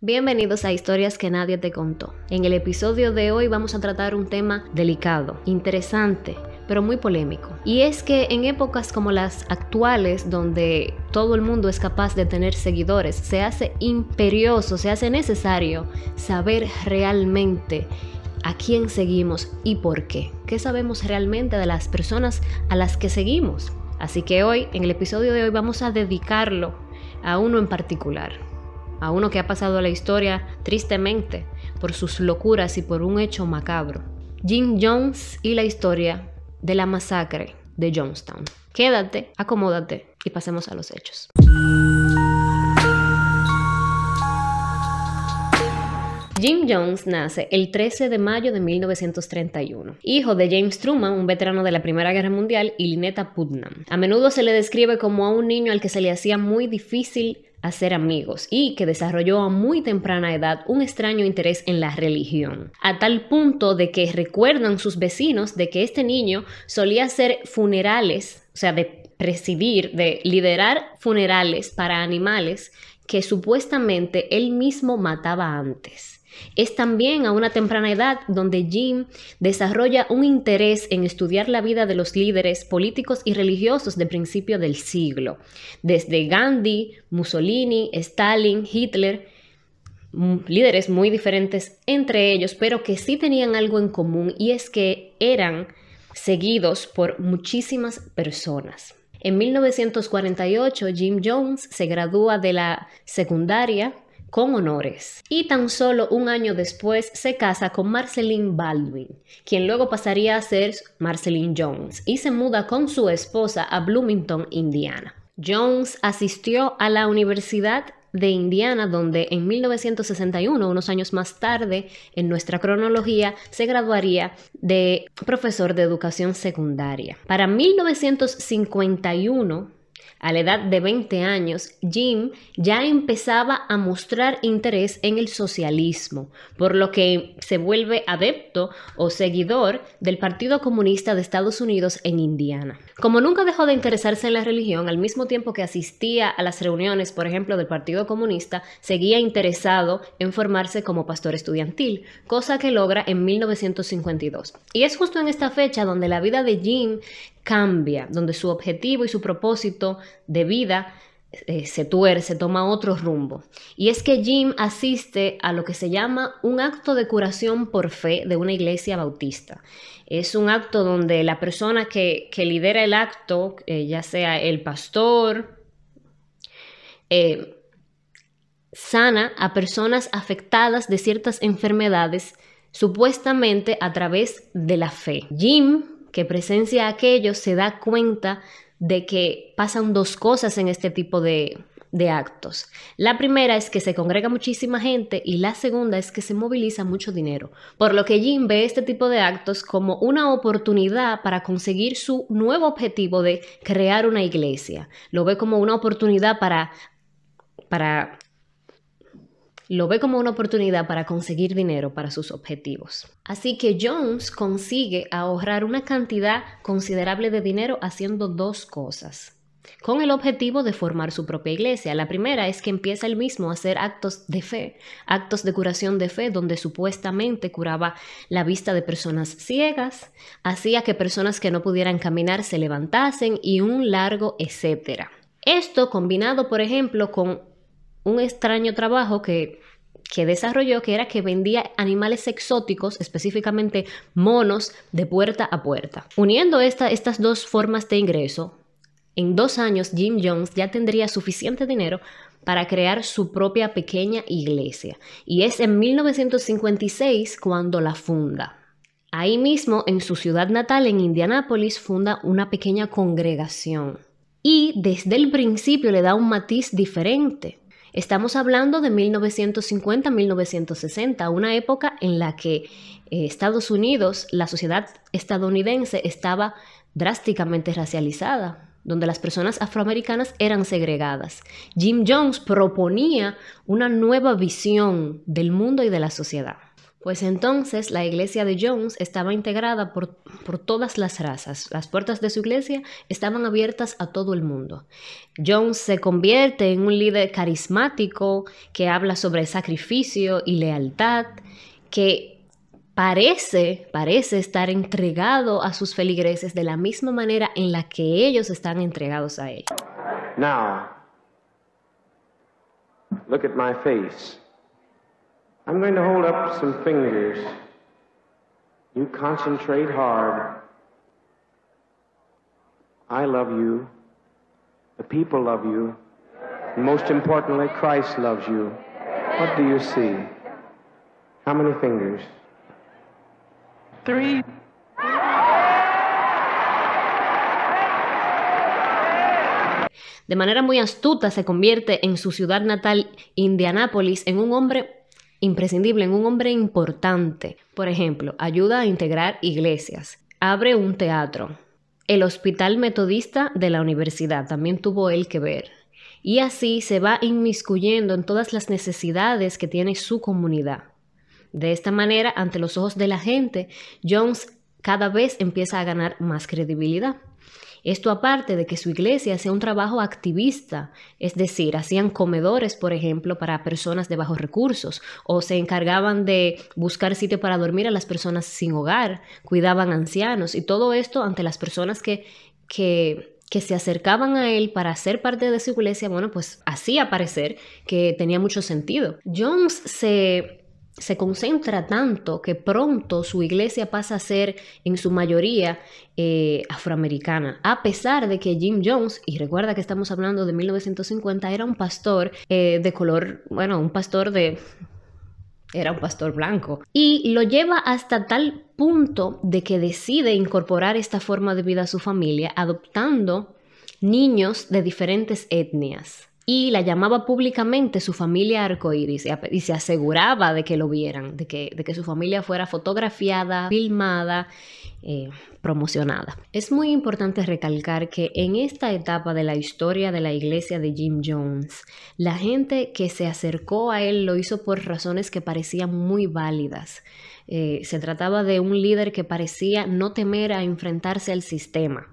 Bienvenidos a Historias que nadie te contó. En el episodio de hoy vamos a tratar un tema delicado, interesante, pero muy polémico. Y es que en épocas como las actuales, donde todo el mundo es capaz de tener seguidores, se hace imperioso, se hace necesario saber realmente a quién seguimos y por qué. ¿Qué sabemos realmente de las personas a las que seguimos? Así que hoy, en el episodio de hoy, vamos a dedicarlo a uno en particular a uno que ha pasado la historia tristemente por sus locuras y por un hecho macabro. Jim Jones y la historia de la masacre de Jonestown. Quédate, acomódate y pasemos a los hechos. Jim Jones nace el 13 de mayo de 1931, hijo de James Truman, un veterano de la Primera Guerra Mundial, y Lynetta Putnam. A menudo se le describe como a un niño al que se le hacía muy difícil hacer amigos y que desarrolló a muy temprana edad un extraño interés en la religión, a tal punto de que recuerdan sus vecinos de que este niño solía hacer funerales, o sea, de presidir, de liderar funerales para animales que supuestamente él mismo mataba antes. Es también a una temprana edad donde Jim desarrolla un interés en estudiar la vida de los líderes políticos y religiosos de principio del siglo, desde Gandhi, Mussolini, Stalin, Hitler, mm, líderes muy diferentes entre ellos, pero que sí tenían algo en común y es que eran seguidos por muchísimas personas. En 1948, Jim Jones se gradúa de la secundaria con honores. Y tan solo un año después se casa con Marceline Baldwin, quien luego pasaría a ser Marceline Jones, y se muda con su esposa a Bloomington, Indiana. Jones asistió a la Universidad de Indiana, donde en 1961, unos años más tarde, en nuestra cronología, se graduaría de profesor de educación secundaria. Para 1951, a la edad de 20 años, Jim ya empezaba a mostrar interés en el socialismo, por lo que se vuelve adepto o seguidor del Partido Comunista de Estados Unidos en Indiana. Como nunca dejó de interesarse en la religión, al mismo tiempo que asistía a las reuniones, por ejemplo, del Partido Comunista, seguía interesado en formarse como pastor estudiantil, cosa que logra en 1952. Y es justo en esta fecha donde la vida de Jim cambia, donde su objetivo y su propósito de vida eh, se tuerce, toma otro rumbo. Y es que Jim asiste a lo que se llama un acto de curación por fe de una iglesia bautista. Es un acto donde la persona que, lidera el acto, eh, ya sea el pastor, eh, sana a personas afectadas de ciertas enfermedades supuestamente a través de la fe. Jim que presencia aquellos se da cuenta de que pasan dos cosas en este tipo de, de actos. La primera es que se congrega muchísima gente y la segunda es que se moviliza mucho dinero, por lo que Jim ve este tipo de actos como una oportunidad para conseguir su nuevo objetivo de crear una iglesia. Lo ve como una oportunidad para para lo ve como una oportunidad para conseguir dinero para sus objetivos. Así que Jones consigue ahorrar una cantidad considerable de dinero haciendo dos cosas con el objetivo de formar su propia iglesia. La primera es que empieza él mismo a hacer actos de fe, actos de curación de fe, donde supuestamente curaba la vista de personas ciegas, hacía que personas que no pudieran caminar se levantasen y un largo etcétera. Esto combinado, por ejemplo, con un extraño trabajo que, que desarrolló, que era que vendía animales exóticos, específicamente monos, de puerta a puerta. Uniendo esta, estas dos formas de ingreso, en dos años Jim Jones ya tendría suficiente dinero para crear su propia pequeña iglesia. Y es en 1956 cuando la funda. Ahí mismo, en su ciudad natal, en Indianápolis, funda una pequeña congregación. Y desde el principio le da un matiz diferente, Estamos hablando de 1950-1960, una época en la que eh, Estados Unidos, la sociedad estadounidense estaba drásticamente racializada, donde las personas afroamericanas eran segregadas. Jim Jones proponía una nueva visión del mundo y de la sociedad. Pues entonces la iglesia de Jones estaba integrada por, todas las razas. Las puertas de su iglesia estaban abiertas a todo el mundo. Jones se convierte en un líder carismático que habla sobre sacrificio y lealtad, que parece, parece estar entregado a sus feligreses de la misma manera en la que ellos están entregados a él. Now, look at my face. I'm going to hold up some fingers. You concentrate hard. I love you. The people love you. And most importantly, Christ loves you. What do you see? How many fingers? Three. De manera muy astuta se convierte en su ciudad natal, Indianápolis, en un hombre imprescindible en un hombre importante. Por ejemplo, ayuda a integrar iglesias, abre un teatro. El Hospital Metodista de la Universidad también tuvo él que ver. Y así se va inmiscuyendo en todas las necesidades que tiene su comunidad. De esta manera, ante los ojos de la gente, Jones cada vez empieza a ganar más credibilidad. Esto aparte de que su iglesia hacía un trabajo activista, es decir, hacían comedores, por ejemplo, para personas de bajos recursos, o se encargaban de buscar sitio para dormir a las personas sin hogar, cuidaban ancianos, y todo esto ante las personas que, que se acercaban a él para ser parte de su iglesia, bueno, pues hacía parecer que tenía mucho sentido. Jones se se concentra tanto que pronto su iglesia pasa a ser en su mayoría eh, afroamericana, a pesar de que Jim Jones, y recuerda que estamos hablando de 1950, era un pastor eh, de color, bueno, un pastor de... Era un pastor blanco. Y lo lleva hasta tal punto de que decide incorporar esta forma de vida a su familia, adoptando niños de diferentes etnias y la llamaba públicamente su familia arcoíris y se aseguraba de que lo vieran, de que, su familia fuera fotografiada, filmada, eh, promocionada. Es muy importante recalcar que en esta etapa de la historia de la iglesia de Jim Jones, la gente que se acercó a él lo hizo por razones que parecían muy válidas. Eh, se trataba de un líder que parecía no temer a enfrentarse al sistema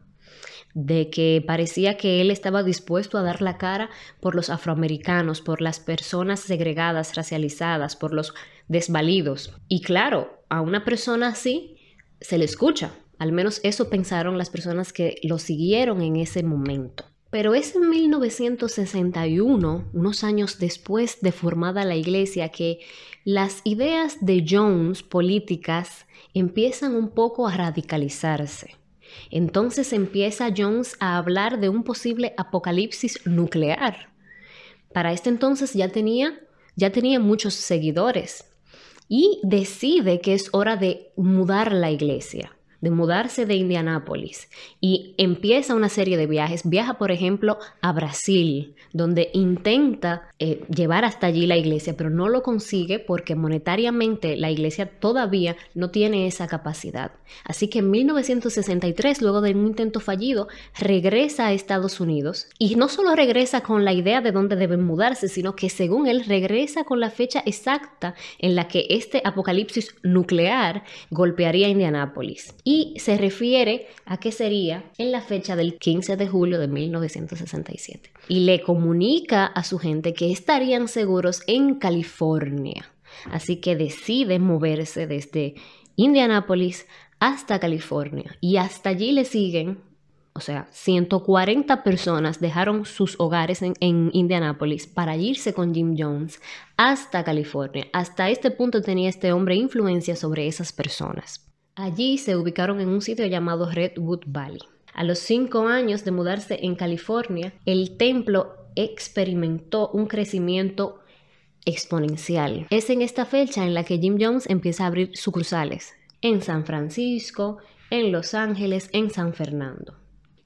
de que parecía que él estaba dispuesto a dar la cara por los afroamericanos, por las personas segregadas, racializadas, por los desvalidos. Y claro, a una persona así se le escucha. Al menos eso pensaron las personas que lo siguieron en ese momento. Pero es en 1961, unos años después de formada la iglesia, que las ideas de Jones políticas empiezan un poco a radicalizarse. Entonces empieza Jones a hablar de un posible apocalipsis nuclear. Para este entonces ya tenía, ya tenía muchos seguidores y decide que es hora de mudar la iglesia de mudarse de Indianápolis y empieza una serie de viajes. Viaja, por ejemplo, a Brasil, donde intenta eh, llevar hasta allí la iglesia, pero no lo consigue porque monetariamente la iglesia todavía no tiene esa capacidad. Así que en 1963, luego de un intento fallido, regresa a Estados Unidos y no solo regresa con la idea de dónde deben mudarse, sino que según él regresa con la fecha exacta en la que este apocalipsis nuclear golpearía Indianápolis se refiere a que sería en la fecha del 15 de julio de 1967. Y le comunica a su gente que estarían seguros en California. Así que decide moverse desde Indianápolis hasta California y hasta allí le siguen o sea, 140 personas dejaron sus hogares en, en Indianápolis para irse con Jim Jones hasta California. Hasta este punto tenía este hombre influencia sobre esas personas. Allí se ubicaron en un sitio llamado Redwood Valley. A los cinco años de mudarse en California, el templo experimentó un crecimiento exponencial. Es en esta fecha en la que Jim Jones empieza a abrir sucursales en San Francisco, en Los Ángeles, en San Fernando.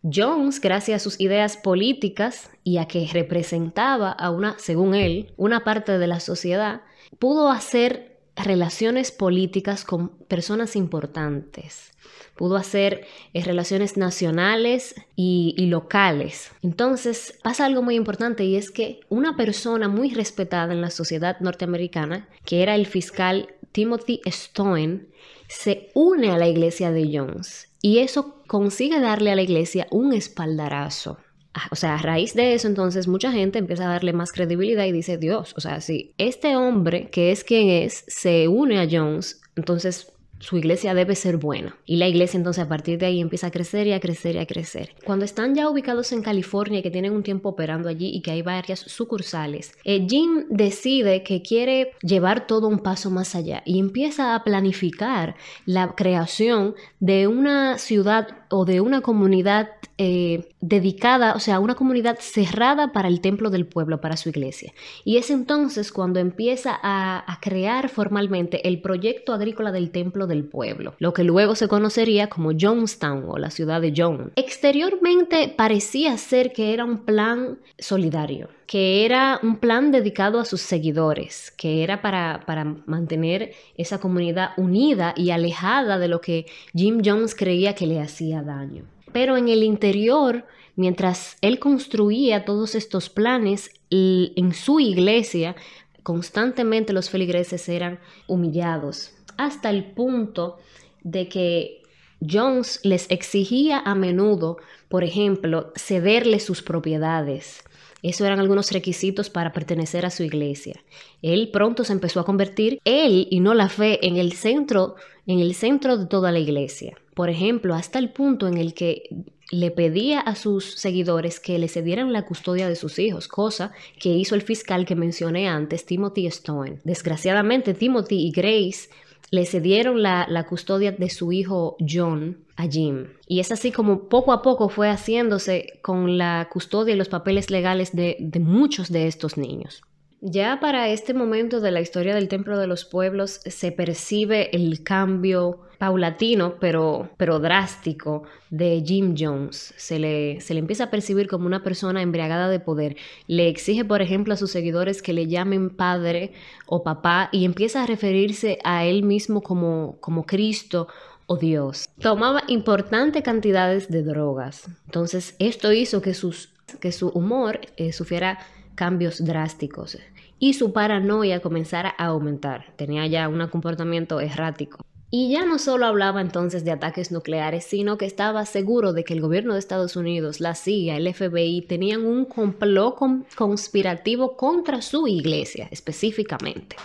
Jones, gracias a sus ideas políticas y a que representaba a una, según él, una parte de la sociedad, pudo hacer relaciones políticas con personas importantes. Pudo hacer eh, relaciones nacionales y, y locales. Entonces pasa algo muy importante y es que una persona muy respetada en la sociedad norteamericana, que era el fiscal Timothy Stone, se une a la iglesia de Jones y eso consigue darle a la iglesia un espaldarazo. Ah, o sea, a raíz de eso, entonces mucha gente empieza a darle más credibilidad y dice, Dios, o sea, si este hombre, que es quien es, se une a Jones, entonces su iglesia debe ser buena. Y la iglesia entonces a partir de ahí empieza a crecer y a crecer y a crecer. Cuando están ya ubicados en California que tienen un tiempo operando allí y que hay varias sucursales, eh, Jim decide que quiere llevar todo un paso más allá y empieza a planificar la creación de una ciudad o de una comunidad eh, dedicada, o sea, una comunidad cerrada para el templo del pueblo, para su iglesia. Y es entonces cuando empieza a, crear formalmente el proyecto agrícola del templo del pueblo, lo que luego se conocería como Jonestown o la ciudad de John. Exteriormente parecía ser que era un plan solidario, que era un plan dedicado a sus seguidores, que era para, para mantener esa comunidad unida y alejada de lo que Jim Jones creía que le hacía daño. Pero en el interior, mientras él construía todos estos planes en su iglesia, constantemente los feligreses eran humillados, hasta el punto de que Jones les exigía a menudo, por ejemplo, cederle sus propiedades. Eso eran algunos requisitos para pertenecer a su iglesia. Él pronto se empezó a convertir, él y no la fe, en el centro, en el centro de toda la iglesia por ejemplo, hasta el punto en el que le pedía a sus seguidores que le cedieran la custodia de sus hijos, cosa que hizo el fiscal que mencioné antes, Timothy Stone. Desgraciadamente, Timothy y Grace le cedieron la, custodia de su hijo John a Jim. Y es así como poco a poco fue haciéndose con la custodia y los papeles legales de, de muchos de estos niños. Ya para este momento de la historia del Templo de los Pueblos se percibe el cambio paulatino, pero, pero drástico, de Jim Jones. Se le, se le empieza a percibir como una persona embriagada de poder. Le exige, por ejemplo, a sus seguidores que le llamen padre o papá y empieza a referirse a él mismo como, como Cristo o Dios. Tomaba importantes cantidades de drogas. Entonces, esto hizo que, sus, que su humor sufiera. Eh, sufriera cambios drásticos y su paranoia comenzara a aumentar. Tenía ya un comportamiento errático. Y ya no solo hablaba entonces de ataques nucleares, sino que estaba seguro de que el gobierno de Estados Unidos, la CIA, el FBI tenían un complot conspirativo contra su iglesia específicamente.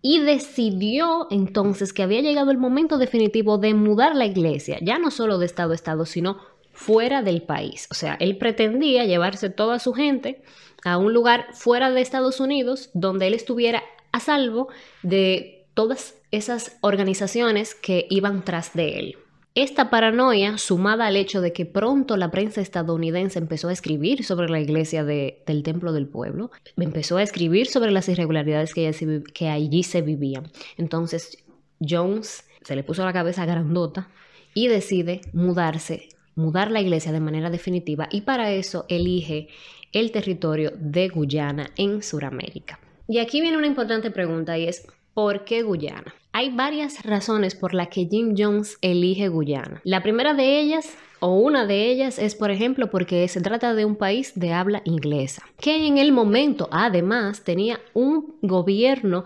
Y decidió entonces que había llegado el momento definitivo de mudar la iglesia, ya no solo de estado a estado, sino fuera del país. O sea, él pretendía llevarse toda su gente a un lugar fuera de Estados Unidos donde él estuviera a salvo de todas esas organizaciones que iban tras de él. Esta paranoia, sumada al hecho de que pronto la prensa estadounidense empezó a escribir sobre la iglesia del Templo del Pueblo, empezó a escribir sobre las irregularidades que, que allí se vivían. Entonces Jones se le puso la cabeza grandota y decide mudarse, mudar la iglesia de manera definitiva y para eso elige el territorio de Guyana en Sudamérica. Y aquí viene una importante pregunta y es, ¿por qué Guyana? Hay varias razones por las que Jim Jones elige Guyana. La primera de ellas o una de ellas es, por ejemplo, porque se trata de un país de habla inglesa, que en el momento además tenía un gobierno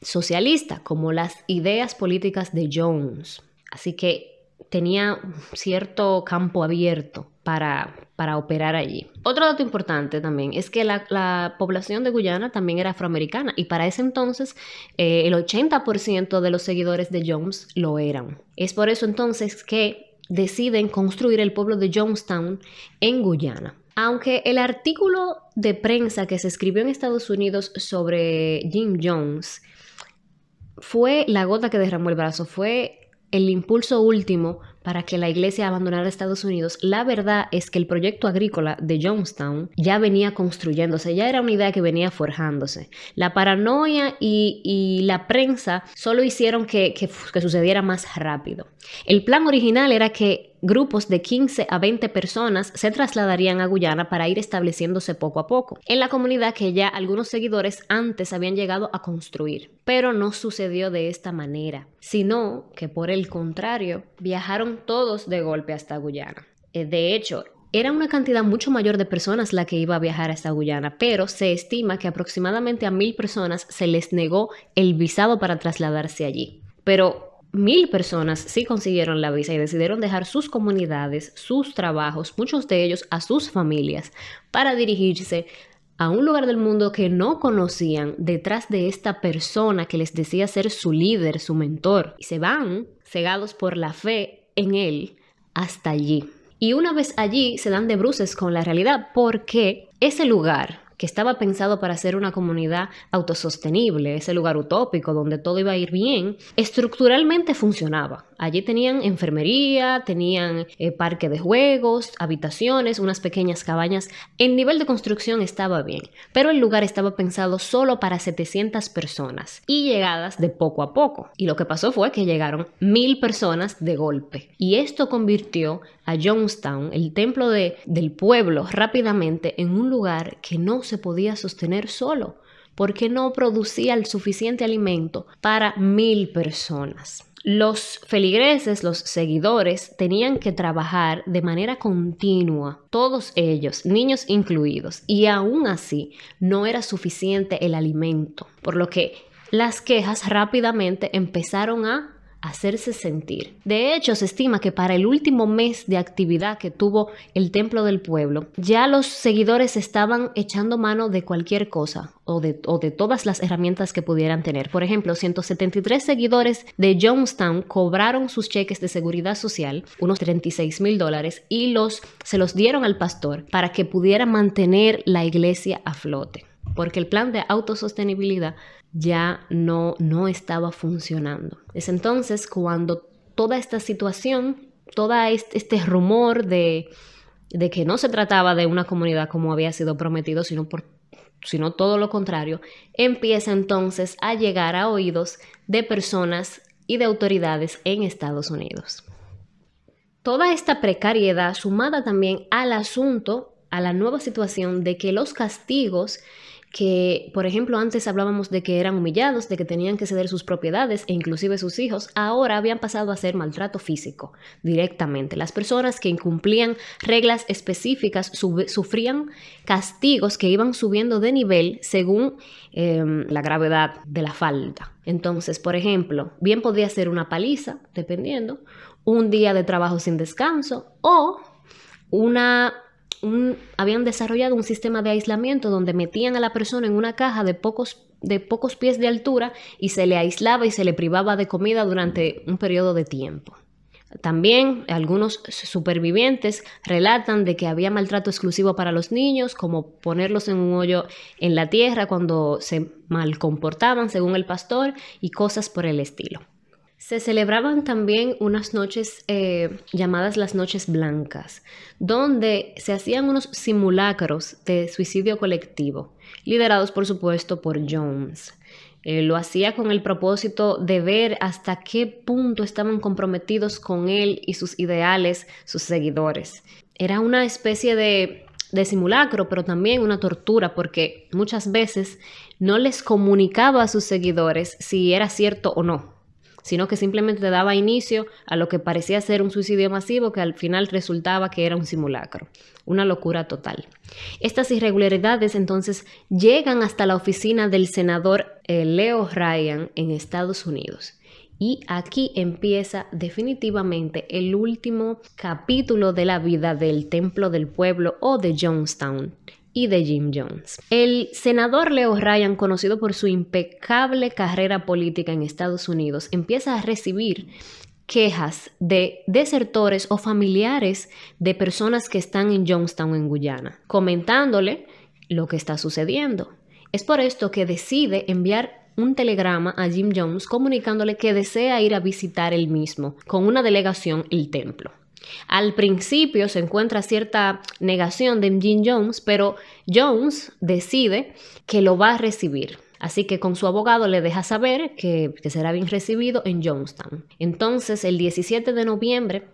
socialista, como las ideas políticas de Jones. Así que tenía cierto campo abierto para, operar allí. Otro dato importante también es que la, población de Guyana también era afroamericana y para ese entonces eh, el 80% de los seguidores de Jones lo eran. Es por eso entonces que deciden construir el pueblo de Jonestown en Guyana. Aunque el artículo de prensa que se escribió en Estados Unidos sobre Jim Jones fue la gota que derramó el brazo, fue el impulso último para que la iglesia abandonara Estados Unidos, la verdad es que el proyecto agrícola de Jonestown ya venía construyéndose, ya era una idea que venía forjándose. La paranoia y, la prensa solo hicieron que, que sucediera más rápido. El plan original era que grupos de 15 a 20 personas se trasladarían a Guyana para ir estableciéndose poco a poco, en la comunidad que ya algunos seguidores antes habían llegado a construir. Pero no sucedió de esta manera, sino que por el contrario, viajaron todos de golpe hasta Guyana. Eh, de hecho, era una cantidad mucho mayor de personas la que iba a viajar hasta Guyana, pero se estima que aproximadamente a mil personas se les negó el visado para trasladarse allí. Pero mil personas sí consiguieron la visa y decidieron dejar sus comunidades, sus trabajos, muchos de ellos a sus familias, para dirigirse a un lugar del mundo que no conocían detrás de esta persona que les decía ser su líder, su mentor. Y se van cegados por la fe en él hasta allí. Y una vez allí se dan de bruces con la realidad porque ese lugar que estaba pensado para ser una comunidad autosostenible, ese lugar utópico donde todo iba a ir bien, estructuralmente funcionaba. Allí tenían enfermería, tenían eh, parque de juegos, habitaciones, unas pequeñas cabañas. El nivel de construcción estaba bien, pero el lugar estaba pensado solo para 700 personas y llegadas de poco a poco. Y lo que pasó fue que llegaron mil personas de golpe. Y esto convirtió a Jonestown, el templo del pueblo, rápidamente en un lugar que no se podía sostener solo porque no producía el suficiente alimento para mil personas los feligreses, los seguidores, tenían que trabajar de manera continua, todos ellos, niños incluidos, y aún así no era suficiente el alimento, por lo que las quejas rápidamente empezaron a hacerse sentir. De hecho, se estima que para el último mes de actividad que tuvo el Templo del Pueblo, ya los seguidores estaban echando mano de cualquier cosa o de, todas las herramientas que pudieran tener. Por ejemplo, 173 seguidores de Jonestown cobraron sus cheques de seguridad social, unos 36 mil dólares, y los, se los dieron al pastor para que pudiera mantener la iglesia a flote porque el plan de autosostenibilidad ya no, no estaba funcionando. Es entonces cuando toda esta situación, todo este, rumor de, de, que no se trataba de una comunidad como había sido prometido, sino, por, sino todo lo contrario, empieza entonces a llegar a oídos de personas y de autoridades en Estados Unidos. Toda esta precariedad sumada también al asunto, a la nueva situación de que los castigos que, por ejemplo, antes hablábamos de que eran humillados, de que tenían que ceder sus propiedades e inclusive sus hijos, ahora habían pasado a ser maltrato físico directamente. Las personas que incumplían reglas específicas sufrían castigos que iban subiendo de nivel según em, la gravedad de la falta. Entonces, por ejemplo, bien podía ser una paliza, dependiendo, un día de trabajo sin descanso o una habían desarrollado un sistema de aislamiento donde metían a la persona en una caja de pocos, de pocos pies de altura y se le aislaba y se le privaba de comida durante un periodo de tiempo. También algunos supervivientes relatan de que había maltrato exclusivo para los niños, como ponerlos en un hoyo en la tierra cuando se mal comportaban, según el pastor, y cosas por el estilo. Se celebraban también unas noches eh, llamadas las noches blancas, donde se hacían unos simulacros de suicidio colectivo, liderados por supuesto por Jones. Eh, lo hacía con el propósito de ver hasta qué punto estaban comprometidos con él y sus ideales, sus seguidores. Era una especie de simulacro, pero también una tortura, porque muchas veces no les comunicaba a sus seguidores si era cierto o no sino que simplemente daba inicio a lo que parecía ser un suicidio masivo que al final resultaba que era un simulacro, una locura total. Estas irregularidades entonces llegan hasta la oficina del senador eh, Leo Ryan en Estados Unidos. Y aquí empieza definitivamente el último capítulo de la vida del Templo del Pueblo o de Jonestown de Jim Jones. El senador Leo Ryan, conocido por su impecable carrera política en Estados Unidos, empieza a recibir quejas de desertores o familiares de personas que están en Jonestown en Guyana, comentándole lo que está sucediendo. Es por esto que decide enviar un telegrama a Jim Jones comunicándole que desea ir a visitar él mismo con una delegación el templo. Al principio se encuentra cierta negación de Jim Jones, pero Jones decide que lo va a recibir. Así que con su abogado le deja saber que, que será bien recibido en Jonestown. Entonces, el 17 de noviembre,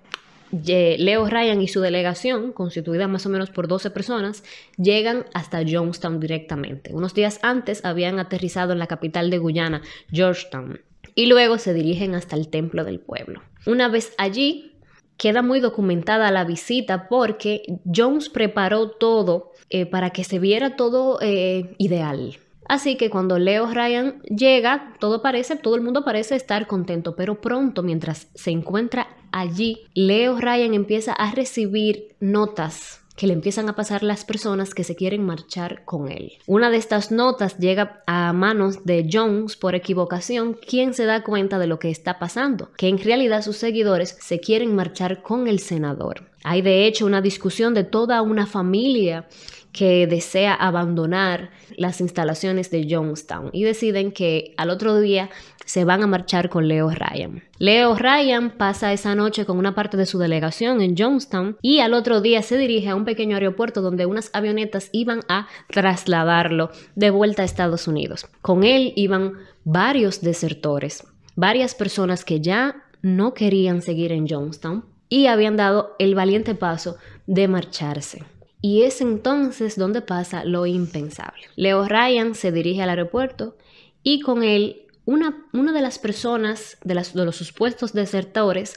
Leo Ryan y su delegación, constituida más o menos por 12 personas, llegan hasta Jonestown directamente. Unos días antes habían aterrizado en la capital de Guyana, Georgetown, y luego se dirigen hasta el templo del pueblo. Una vez allí, queda muy documentada la visita porque Jones preparó todo eh, para que se viera todo eh, ideal. Así que cuando Leo Ryan llega, todo parece, todo el mundo parece estar contento, pero pronto, mientras se encuentra allí, Leo Ryan empieza a recibir notas que le empiezan a pasar las personas que se quieren marchar con él. Una de estas notas llega a manos de Jones por equivocación, quien se da cuenta de lo que está pasando, que en realidad sus seguidores se quieren marchar con el senador. Hay de hecho una discusión de toda una familia que desea abandonar las instalaciones de Jonestown y deciden que al otro día se van a marchar con Leo Ryan. Leo Ryan pasa esa noche con una parte de su delegación en Jonestown y al otro día se dirige a un pequeño aeropuerto donde unas avionetas iban a trasladarlo de vuelta a Estados Unidos. Con él iban varios desertores, varias personas que ya no querían seguir en Jonestown y habían dado el valiente paso de marcharse. Y es entonces donde pasa lo impensable. Leo Ryan se dirige al aeropuerto y con él una, de las personas, de, de los supuestos desertores,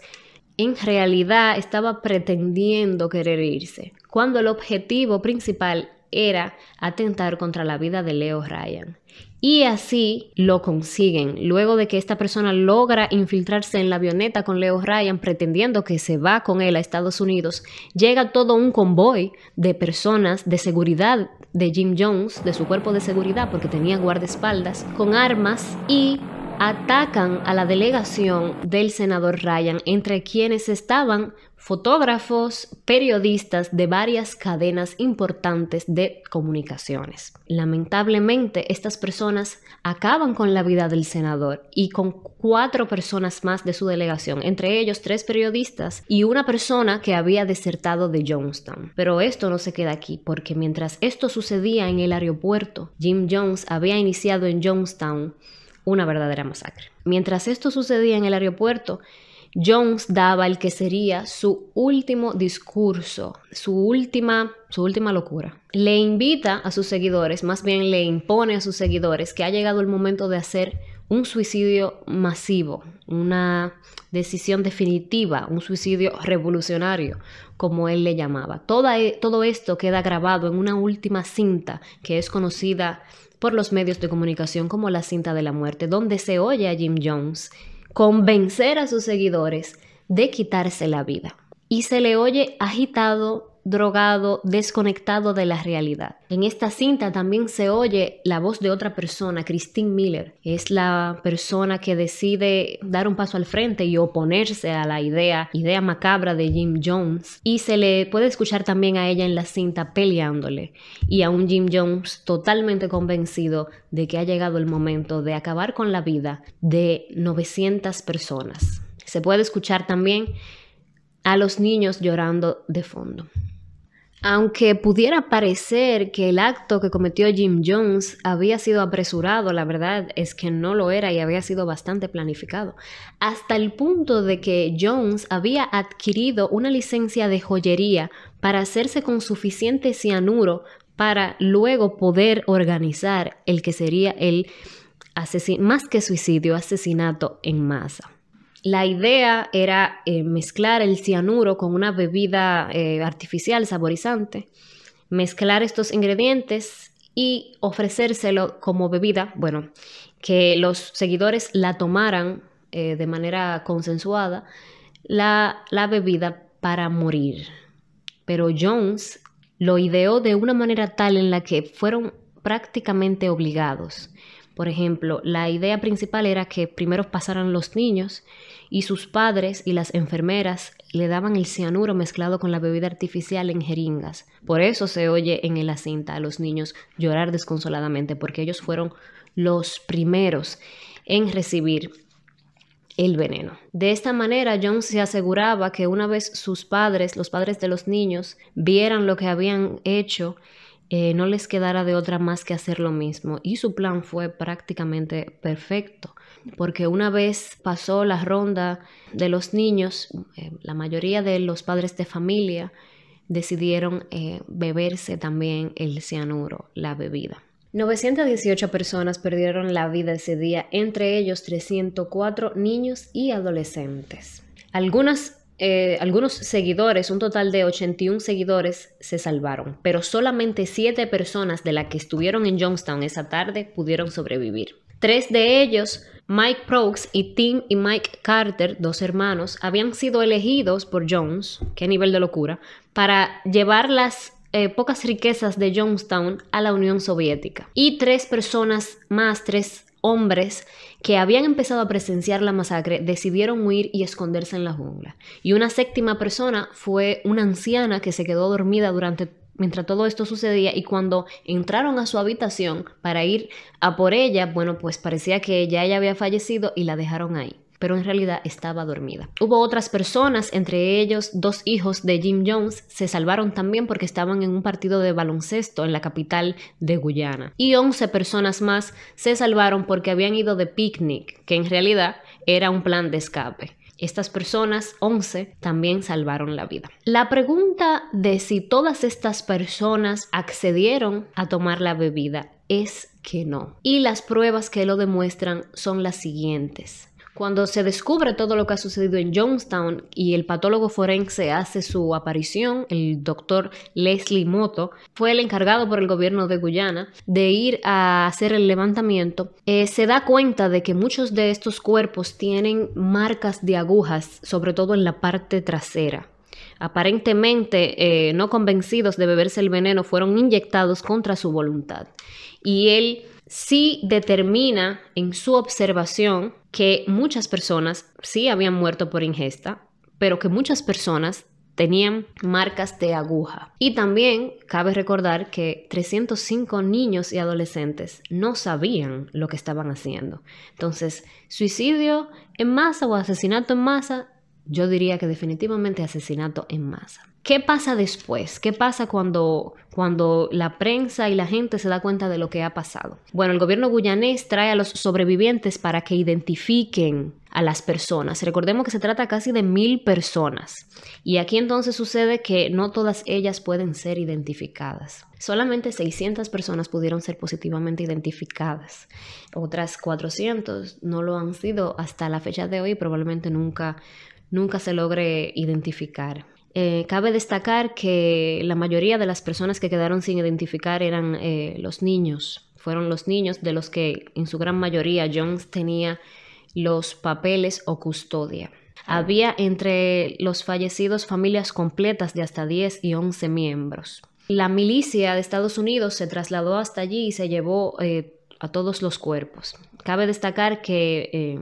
en realidad estaba pretendiendo querer irse, cuando el objetivo principal era atentar contra la vida de Leo Ryan. Y así lo consiguen. Luego de que esta persona logra infiltrarse en la avioneta con Leo Ryan, pretendiendo que se va con él a Estados Unidos, llega todo un convoy de personas de seguridad de Jim Jones, de su cuerpo de seguridad, porque tenía guardaespaldas, con armas y atacan a la delegación del senador Ryan, entre quienes estaban fotógrafos, periodistas de varias cadenas importantes de comunicaciones. Lamentablemente, estas personas acaban con la vida del senador y con cuatro personas más de su delegación, entre ellos tres periodistas y una persona que había desertado de Jonestown. Pero esto no se queda aquí, porque mientras esto sucedía en el aeropuerto, Jim Jones había iniciado en Jonestown una verdadera masacre. Mientras esto sucedía en el aeropuerto, Jones daba el que sería su último discurso, su última, su última locura. Le invita a sus seguidores, más bien le impone a sus seguidores que ha llegado el momento de hacer un suicidio masivo, una decisión definitiva, un suicidio revolucionario, como él le llamaba. Todo, e, todo esto queda grabado en una última cinta que es conocida por los medios de comunicación como la cinta de la muerte, donde se oye a Jim Jones convencer a sus seguidores de quitarse la vida. Y se le oye agitado, drogado, desconectado de la realidad. En esta cinta también se oye la voz de otra persona, Christine Miller. Es la persona que decide dar un paso al frente y oponerse a la idea, idea macabra de Jim Jones. Y se le puede escuchar también a ella en la cinta peleándole y a un Jim Jones totalmente convencido de que ha llegado el momento de acabar con la vida de 900 personas. Se puede escuchar también a los niños llorando de fondo. Aunque pudiera parecer que el acto que cometió Jim Jones había sido apresurado, la verdad es que no lo era y había sido bastante planificado, hasta el punto de que Jones había adquirido una licencia de joyería para hacerse con suficiente cianuro para luego poder organizar el que sería el más que suicidio, asesinato en masa. La idea era eh, mezclar el cianuro con una bebida eh, artificial saborizante, mezclar estos ingredientes y ofrecérselo como bebida, bueno, que los seguidores la tomaran eh, de manera consensuada, la, la bebida para morir. Pero Jones lo ideó de una manera tal en la que fueron prácticamente obligados. Por ejemplo, la idea principal era que primero pasaran los niños y sus padres y las enfermeras le daban el cianuro mezclado con la bebida artificial en jeringas. Por eso se oye en la cinta a los niños llorar desconsoladamente, porque ellos fueron los primeros en recibir el veneno. De esta manera, John se aseguraba que una vez sus padres, los padres de los niños, vieran lo que habían hecho eh, no les quedara de otra más que hacer lo mismo. Y su plan fue prácticamente perfecto, porque una vez pasó la ronda de los niños, eh, la mayoría de los padres de familia decidieron eh, beberse también el cianuro, la bebida. 918 personas perdieron la vida ese día, entre ellos 304 niños y adolescentes. Algunas eh, algunos seguidores, un total de 81 seguidores se salvaron, pero solamente 7 personas de las que estuvieron en Jonestown esa tarde pudieron sobrevivir. Tres de ellos, Mike Prox y Tim y Mike Carter, dos hermanos, habían sido elegidos por Jones, qué nivel de locura, para llevar las eh, pocas riquezas de Jonestown a la Unión Soviética. Y tres personas más, tres hombres que habían empezado a presenciar la masacre decidieron huir y esconderse en la jungla. Y una séptima persona fue una anciana que se quedó dormida durante mientras todo esto sucedía y cuando entraron a su habitación para ir a por ella, bueno, pues parecía que ya ella había fallecido y la dejaron ahí pero en realidad estaba dormida. Hubo otras personas, entre ellos dos hijos de Jim Jones, se salvaron también porque estaban en un partido de baloncesto en la capital de Guyana. Y 11 personas más se salvaron porque habían ido de picnic, que en realidad era un plan de escape. Estas personas, 11, también salvaron la vida. La pregunta de si todas estas personas accedieron a tomar la bebida es que no. Y las pruebas que lo demuestran son las siguientes. Cuando se descubre todo lo que ha sucedido en Jonestown y el patólogo forense hace su aparición, el doctor Leslie Moto fue el encargado por el gobierno de Guyana de ir a hacer el levantamiento, eh, se da cuenta de que muchos de estos cuerpos tienen marcas de agujas, sobre todo en la parte trasera. Aparentemente, eh, no convencidos de beberse el veneno, fueron inyectados contra su voluntad. Y él sí determina en su observación que muchas personas sí habían muerto por ingesta, pero que muchas personas tenían marcas de aguja. Y también cabe recordar que 305 niños y adolescentes no sabían lo que estaban haciendo. Entonces, suicidio en masa o asesinato en masa yo diría que definitivamente asesinato en masa. ¿Qué pasa después? ¿Qué pasa cuando, cuando la prensa y la gente se da cuenta de lo que ha pasado? Bueno, el gobierno guyanés trae a los sobrevivientes para que identifiquen a las personas. Recordemos que se trata casi de mil personas. Y aquí entonces sucede que no todas ellas pueden ser identificadas. Solamente 600 personas pudieron ser positivamente identificadas. Otras 400 no lo han sido hasta la fecha de hoy probablemente nunca nunca se logre identificar. Eh, cabe destacar que la mayoría de las personas que quedaron sin identificar eran eh, los niños. Fueron los niños de los que en su gran mayoría Jones tenía los papeles o custodia. Había entre los fallecidos familias completas de hasta 10 y 11 miembros. La milicia de Estados Unidos se trasladó hasta allí y se llevó eh, a todos los cuerpos. Cabe destacar que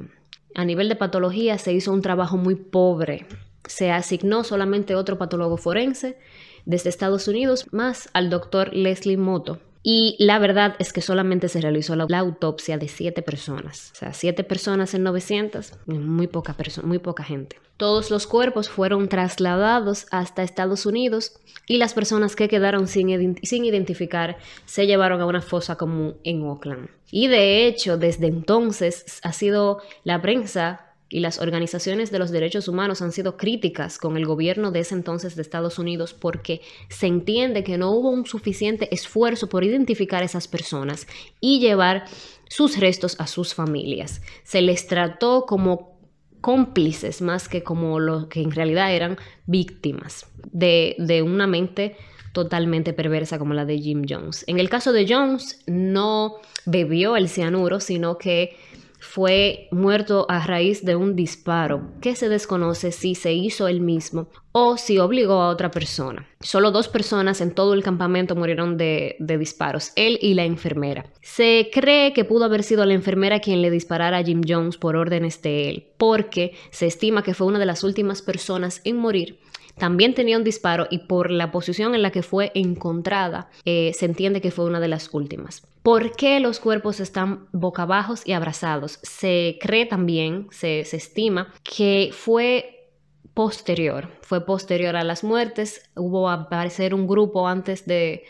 a nivel de patología se hizo un trabajo muy pobre. Se asignó solamente otro patólogo forense desde Estados Unidos, más al doctor Leslie Moto, y la verdad es que solamente se realizó la, autopsia de siete personas. O sea, siete personas en 900, muy poca, muy poca gente. Todos los cuerpos fueron trasladados hasta Estados Unidos y las personas que quedaron sin identificar se llevaron a una fosa común en Oakland. Y de hecho, desde entonces ha sido la prensa y las organizaciones de los derechos humanos han sido críticas con el gobierno de ese entonces de Estados Unidos porque se entiende que no hubo un suficiente esfuerzo por identificar a esas personas y llevar sus restos a sus familias. Se les trató como cómplices más que como lo que en realidad eran víctimas de, de una mente totalmente perversa como la de Jim Jones. En el caso de Jones, no bebió el cianuro, sino que fue muerto a raíz de un disparo que se desconoce si se hizo él mismo o si obligó a otra persona. Solo dos personas en todo el campamento murieron de, disparos, él y la enfermera. Se cree que pudo haber sido la enfermera quien le disparara a Jim Jones por órdenes de él, porque se estima que fue una de las últimas personas en morir también tenía un disparo y por la posición en la que fue encontrada eh, se entiende que fue una de las últimas. ¿Por qué los cuerpos están boca abajo y abrazados? Se cree también, se, se estima, que fue posterior, fue posterior a las muertes, hubo a aparecer un grupo antes de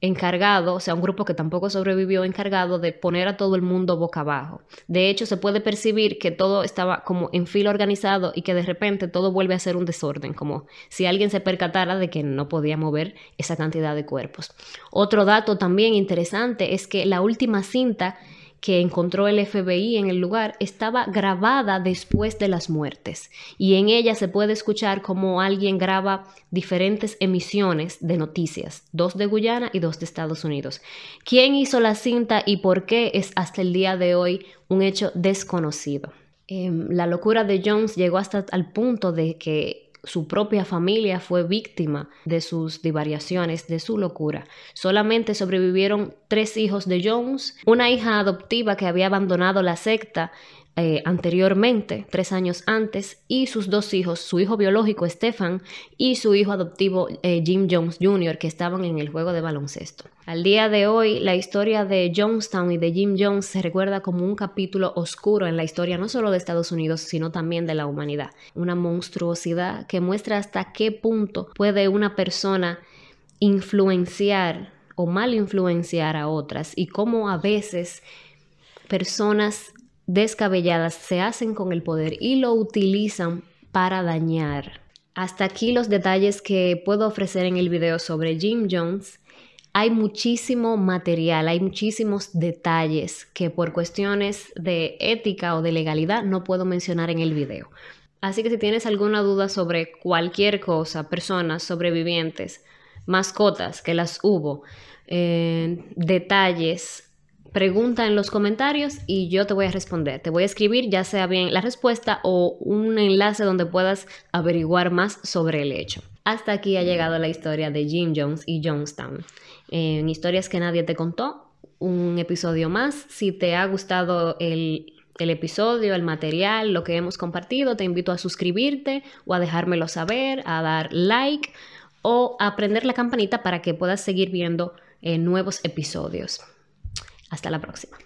encargado, o sea, un grupo que tampoco sobrevivió, encargado de poner a todo el mundo boca abajo. De hecho, se puede percibir que todo estaba como en filo organizado y que de repente todo vuelve a ser un desorden, como si alguien se percatara de que no podía mover esa cantidad de cuerpos. Otro dato también interesante es que la última cinta que encontró el FBI en el lugar estaba grabada después de las muertes y en ella se puede escuchar cómo alguien graba diferentes emisiones de noticias, dos de Guyana y dos de Estados Unidos. ¿Quién hizo la cinta y por qué es hasta el día de hoy un hecho desconocido? Em, la locura de Jones llegó hasta el punto de que su propia familia fue víctima de sus divariaciones, de su locura. Solamente sobrevivieron tres hijos de Jones, una hija adoptiva que había abandonado la secta eh, anteriormente, tres años antes, y sus dos hijos, su hijo biológico Stefan y su hijo adoptivo eh, Jim Jones Jr., que estaban en el juego de baloncesto. Al día de hoy, la historia de Jonestown y de Jim Jones se recuerda como un capítulo oscuro en la historia no solo de Estados Unidos, sino también de la humanidad. Una monstruosidad que muestra hasta qué punto puede una persona influenciar o mal influenciar a otras y cómo a veces personas descabelladas se hacen con el poder y lo utilizan para dañar. Hasta aquí los detalles que puedo ofrecer en el video sobre Jim Jones. Hay muchísimo material, hay muchísimos detalles que por cuestiones de ética o de legalidad no puedo mencionar en el video. Así que si tienes alguna duda sobre cualquier cosa, personas, sobrevivientes, mascotas, que las hubo, eh, detalles, pregunta en los comentarios y yo te voy a responder. Te voy a escribir ya sea bien la respuesta o un enlace donde puedas averiguar más sobre el hecho. Hasta aquí ha llegado la historia de Jim Jones y Jonestown. En historias que nadie te contó, un episodio más. Si te ha gustado el, episodio, el material, lo que hemos compartido, te invito a suscribirte o a dejármelo saber, a dar like o a prender la campanita para que puedas seguir viendo eh, nuevos episodios. Hasta la próxima.